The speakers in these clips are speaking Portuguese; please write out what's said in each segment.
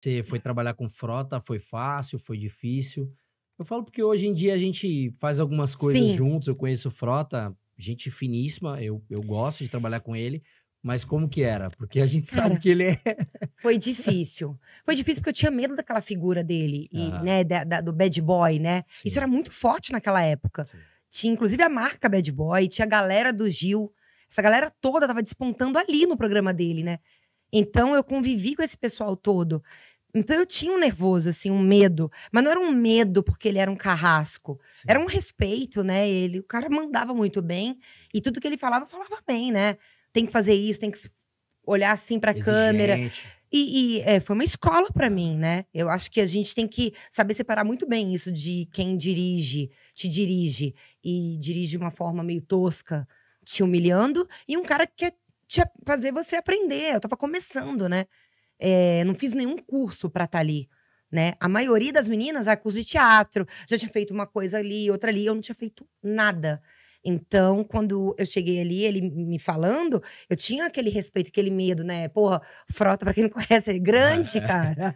Você foi trabalhar com frota, foi fácil, foi difícil? Eu falo porque hoje em dia a gente faz algumas coisas Sim. juntos. Eu conheço frota, gente finíssima, eu, eu gosto de trabalhar com ele. Mas como que era? Porque a gente Cara, sabe que ele é. Foi difícil. Foi difícil porque eu tinha medo daquela figura dele, e, ah. né, da, da, do bad boy, né? Sim. Isso era muito forte naquela época. Sim. Tinha inclusive a marca Bad Boy, tinha a galera do Gil. Essa galera toda tava despontando ali no programa dele, né? Então eu convivi com esse pessoal todo. Então eu tinha um nervoso, assim, um medo. Mas não era um medo porque ele era um carrasco. Sim. Era um respeito, né? Ele, o cara mandava muito bem. E tudo que ele falava, falava bem, né? Tem que fazer isso, tem que olhar assim pra Exigente. câmera. E, e é, foi uma escola para mim, né? Eu acho que a gente tem que saber separar muito bem isso de quem dirige, te dirige. E dirige de uma forma meio tosca, te humilhando. E um cara que quer é te, fazer você aprender. Eu tava começando, né? É, não fiz nenhum curso para estar tá ali, né? A maioria das meninas, ah, curso de teatro, já tinha feito uma coisa ali, outra ali, eu não tinha feito nada. Então, quando eu cheguei ali, ele me falando, eu tinha aquele respeito, aquele medo, né? Porra, frota, pra quem não conhece, é grande, ah, é. cara.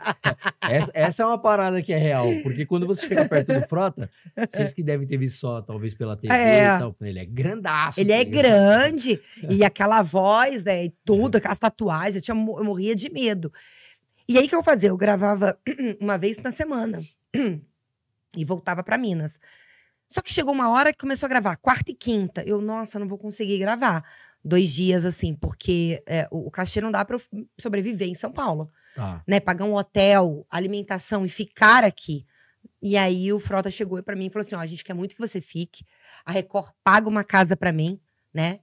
É, essa, essa, é uma parada que é real, porque quando você chega perto do frota, vocês que devem ter visto só, talvez pela TV é. e tal, ele é grandaço. Ele é, é grande, e aquela voz, né? E tudo, aquelas tatuagens, eu, tinha, eu morria de medo. E aí, o que eu fazia? Eu gravava uma vez na semana e voltava para Minas. Só que chegou uma hora que começou a gravar, quarta e quinta. Eu, nossa, não vou conseguir gravar. Dois dias, assim, porque é, o, o cachê não dá para sobreviver em São Paulo. Tá. Né? Pagar um hotel, alimentação e ficar aqui. E aí o Frota chegou para mim e falou assim: ó, a gente quer muito que você fique. A Record paga uma casa para mim, né?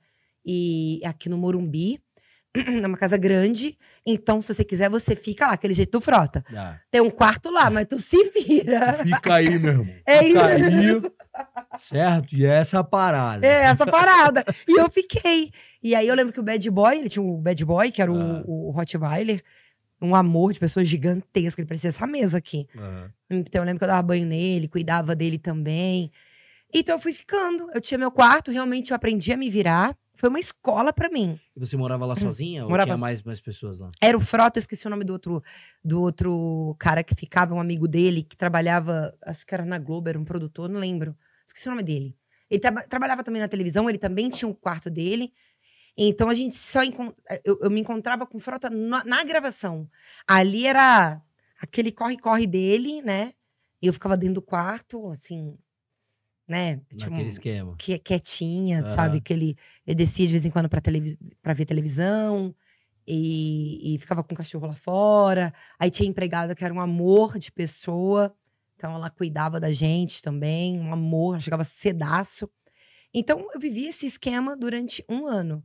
E aqui no Morumbi, numa é casa grande. Então, se você quiser, você fica lá, aquele jeito do Frota. Ah. Tem um quarto lá, mas tu se vira. Fica aí, meu irmão. É fica isso. Aí. Certo? E essa é essa parada. É, essa parada. e eu fiquei. E aí eu lembro que o Bad Boy, ele tinha um Bad Boy, que era ah. o, o Rottweiler, um amor de pessoa gigantesca, ele parecia essa mesa aqui. Ah. Então eu lembro que eu dava banho nele, cuidava dele também. Então eu fui ficando. Eu tinha meu quarto, realmente eu aprendi a me virar. Foi uma escola para mim. E você morava lá uhum. sozinha ou morava... tinha mais, mais pessoas lá? Era o Frota, eu esqueci o nome do outro, do outro cara que ficava, um amigo dele, que trabalhava, acho que era na Globo, era um produtor, não lembro. Esqueci o nome dele. Ele tra trabalhava também na televisão, ele também tinha um quarto dele. Então a gente só eu, eu me encontrava com o Frota na, na gravação. Ali era aquele corre-corre dele, né? E eu ficava dentro do quarto, assim, né? Tipo, Naquele esquema. Que, quietinha, uhum. sabe? Que ele, eu descia de vez em quando pra, televis pra ver televisão. E, e, ficava com o cachorro lá fora. Aí tinha empregada que era um amor de pessoa. Então ela cuidava da gente também, um amor, ela chegava sedaço. Então eu vivi esse esquema durante um ano.